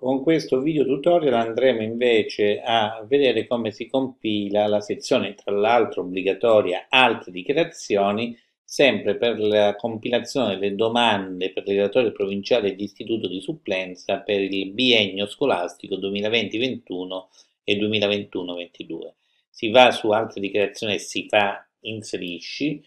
Con questo video tutorial andremo invece a vedere come si compila la sezione, tra l'altro obbligatoria, altre dichiarazioni, sempre per la compilazione delle domande per il l'elettorio provinciale di istituto di supplenza per il biennio scolastico 2020-21 e 2021-22. Si va su altre dichiarazioni e si fa inserisci,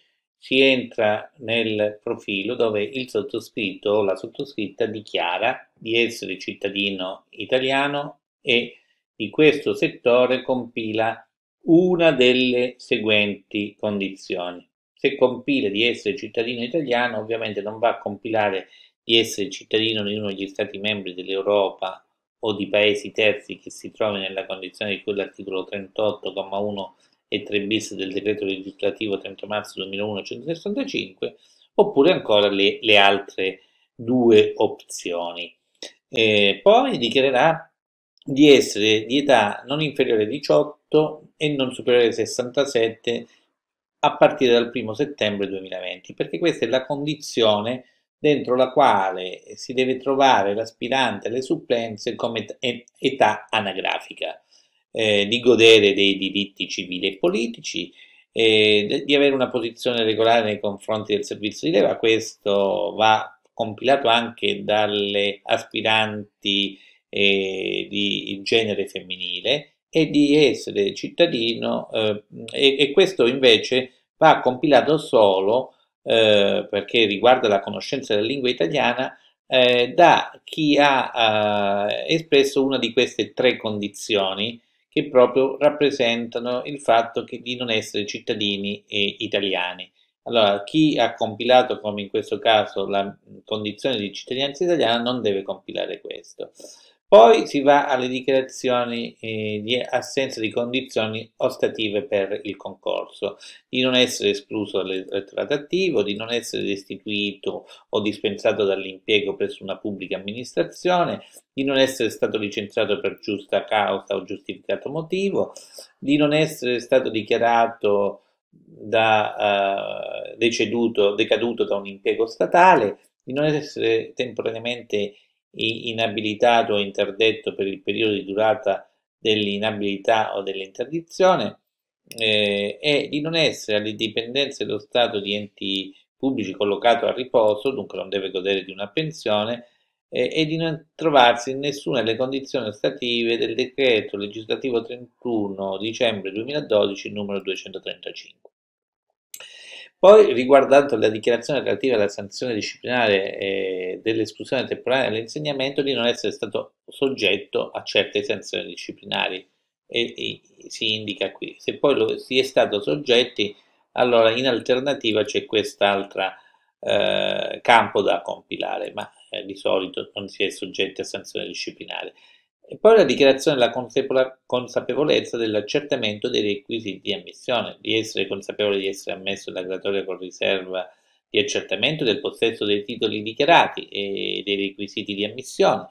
si entra nel profilo dove il sottoscritto o la sottoscritta dichiara di essere cittadino italiano e di questo settore compila una delle seguenti condizioni. Se compila di essere cittadino italiano, ovviamente non va a compilare di essere cittadino di uno degli Stati membri dell'Europa o di paesi terzi che si trovi nella condizione di cui l'articolo 38,1 e 3 bis del decreto legislativo 30 marzo 2001 165, oppure ancora le, le altre due opzioni. Eh, poi dichiarerà di essere di età non inferiore ai 18 e non superiore ai 67 a partire dal 1 settembre 2020, perché questa è la condizione dentro la quale si deve trovare l'aspirante alle supplenze come età anagrafica eh, di godere dei diritti civili e politici, eh, di avere una posizione regolare nei confronti del servizio di leva. Questo va compilato anche dalle aspiranti eh, di genere femminile e di essere cittadino eh, e, e, questo invece va compilato solo eh, perché riguarda la conoscenza della lingua italiana eh, da chi ha eh, espresso una di queste tre condizioni che proprio rappresentano il fatto che, di non essere cittadini eh, italiani. Allora, chi ha compilato, come in questo caso, la condizione di cittadinanza italiana non deve compilare questo. Poi si va alle dichiarazioni eh, di assenza di condizioni ostative per il concorso, di non essere escluso dall'elettorato attivo, di non essere destituito o dispensato dall'impiego presso una pubblica amministrazione, di non essere stato licenziato per giusta causa o giustificato motivo, di non essere stato dichiarato da, eh, deceduto, decaduto da un impiego statale, di non essere temporaneamente inabilitato o interdetto per il periodo di durata dell'inabilità o dell'interdizione eh, e di non essere alle dipendenze dello Stato di enti pubblici collocato a riposo, dunque non deve godere di una pensione, eh, e di non trovarsi in nessuna delle condizioni ostative del decreto legislativo 31 dicembre 2012 numero 235. Poi, riguardando la dichiarazione relativa alla sanzione disciplinare eh, dell'esclusione temporanea dall'insegnamento di non essere stato soggetto a certe sanzioni disciplinari, e, e, si indica qui. Se poi lo, si è stato soggetti, allora in alternativa c'è quest'altra eh, campo da compilare, ma eh, di solito non si è soggetti a sanzione disciplinare e poi la dichiarazione della consapevolezza dell'accertamento dei requisiti di ammissione, di essere consapevole di essere ammesso da graduatoria con riserva di accertamento del possesso dei titoli dichiarati e dei requisiti di ammissione,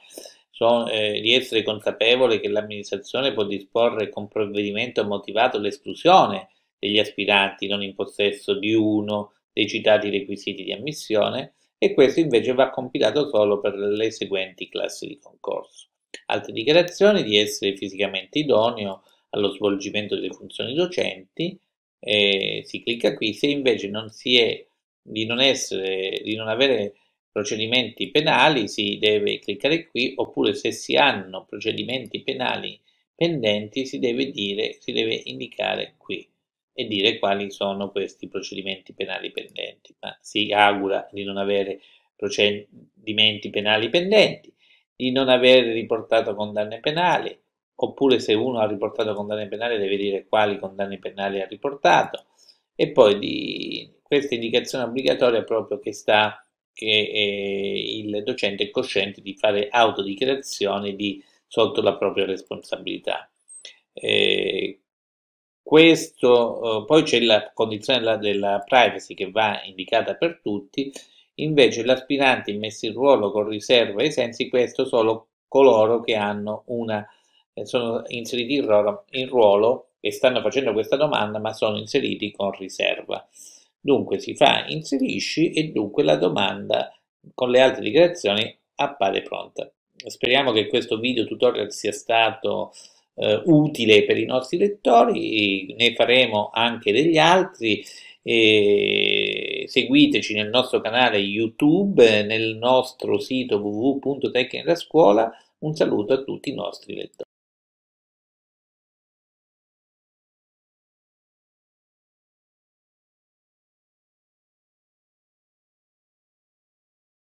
so, eh, di essere consapevole che l'amministrazione può disporre con provvedimento motivato l'esclusione degli aspiranti non in possesso di uno dei citati requisiti di ammissione e questo invece va compilato solo per le seguenti classi di concorso. Altre dichiarazioni di essere fisicamente idoneo allo svolgimento delle funzioni docenti, eh, si clicca qui, se invece non si è di non, essere, di non avere procedimenti penali si deve cliccare qui oppure se si hanno procedimenti penali pendenti si deve dire si deve indicare qui e dire quali sono questi procedimenti penali pendenti ma si augura di non avere procedimenti penali pendenti di non aver riportato condanne penali, oppure se uno ha riportato condanne penali deve dire quali condanne penali ha riportato, e poi di questa indicazione obbligatoria proprio che sta che eh, il docente è cosciente di fare autodichiarazione di, sotto la propria responsabilità. Eh, questo, eh, poi c'è la condizione della, della privacy che va indicata per tutti Invece l'aspirante immesso in ruolo con riserva ai sensi questo solo coloro che hanno una, eh, sono inseriti in ruolo, e stanno facendo questa domanda ma sono inseriti con riserva. Dunque si fa inserisci e dunque la domanda con le altre dichiarazioni appare pronta. Speriamo che questo video tutorial sia stato eh, utile per i nostri lettori, ne faremo anche degli altri. E seguiteci nel nostro canale YouTube, nel nostro sito www.tecnica Un saluto a tutti i nostri lettori.